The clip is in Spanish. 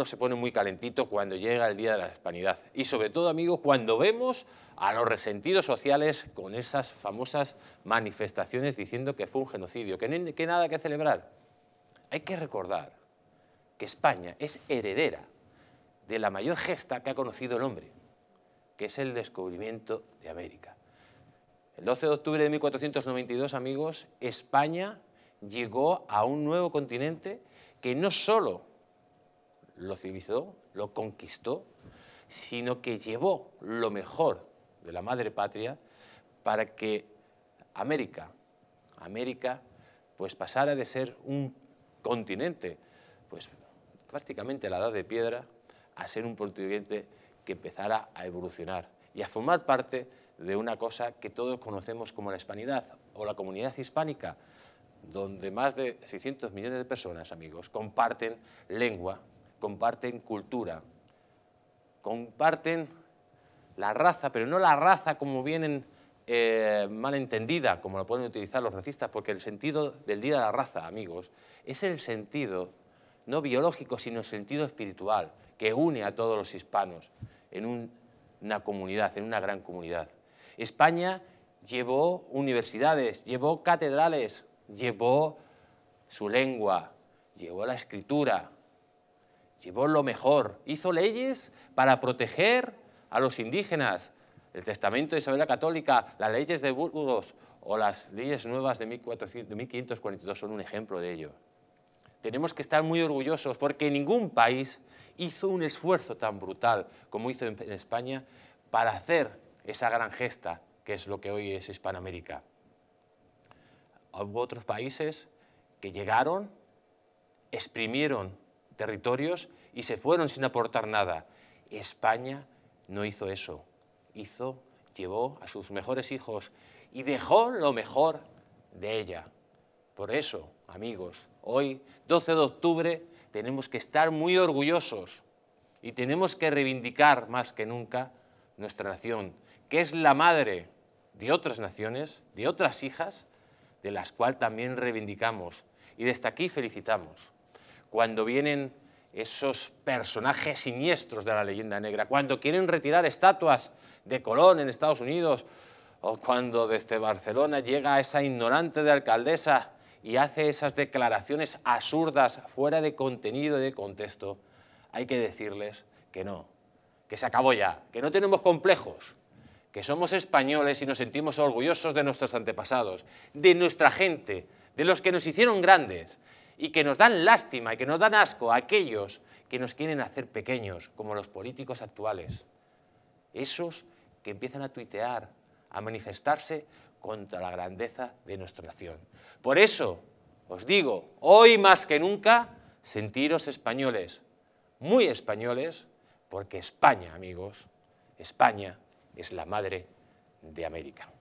No se pone muy calentito cuando llega el Día de la Hispanidad y sobre todo, amigos, cuando vemos a los resentidos sociales con esas famosas manifestaciones diciendo que fue un genocidio, que no hay nada que celebrar. Hay que recordar que España es heredera de la mayor gesta que ha conocido el hombre, que es el descubrimiento de América. El 12 de octubre de 1492, amigos, España llegó a un nuevo continente que no solo lo civilizó, lo conquistó, sino que llevó lo mejor de la madre patria para que América, América, pues pasara de ser un continente, pues prácticamente a la edad de piedra, a ser un continente que empezara a evolucionar y a formar parte de una cosa que todos conocemos como la hispanidad o la comunidad hispánica, donde más de 600 millones de personas, amigos, comparten lengua, comparten cultura, comparten la raza, pero no la raza como vienen eh, malentendida, como lo pueden utilizar los racistas, porque el sentido del Día de la Raza, amigos, es el sentido no biológico, sino el sentido espiritual, que une a todos los hispanos en una comunidad, en una gran comunidad. España llevó universidades, llevó catedrales, llevó su lengua, llevó la escritura, vos lo mejor, hizo leyes para proteger a los indígenas, el testamento de Isabel la Católica, las leyes de Burgos o las leyes nuevas de 1542 son un ejemplo de ello. Tenemos que estar muy orgullosos porque ningún país hizo un esfuerzo tan brutal como hizo en España para hacer esa gran gesta que es lo que hoy es Hispanoamérica. Hubo otros países que llegaron, exprimieron territorios y se fueron sin aportar nada. España no hizo eso. Hizo, llevó a sus mejores hijos y dejó lo mejor de ella. Por eso, amigos, hoy, 12 de octubre, tenemos que estar muy orgullosos y tenemos que reivindicar más que nunca nuestra nación, que es la madre de otras naciones, de otras hijas, de las cuales también reivindicamos y desde aquí felicitamos cuando vienen esos personajes siniestros de la leyenda negra, cuando quieren retirar estatuas de Colón en Estados Unidos, o cuando desde Barcelona llega esa ignorante de alcaldesa y hace esas declaraciones absurdas, fuera de contenido y de contexto, hay que decirles que no, que se acabó ya, que no tenemos complejos, que somos españoles y nos sentimos orgullosos de nuestros antepasados, de nuestra gente, de los que nos hicieron grandes y que nos dan lástima y que nos dan asco a aquellos que nos quieren hacer pequeños, como los políticos actuales. Esos que empiezan a tuitear, a manifestarse contra la grandeza de nuestra nación. Por eso, os digo, hoy más que nunca, sentiros españoles, muy españoles, porque España, amigos, España es la madre de América.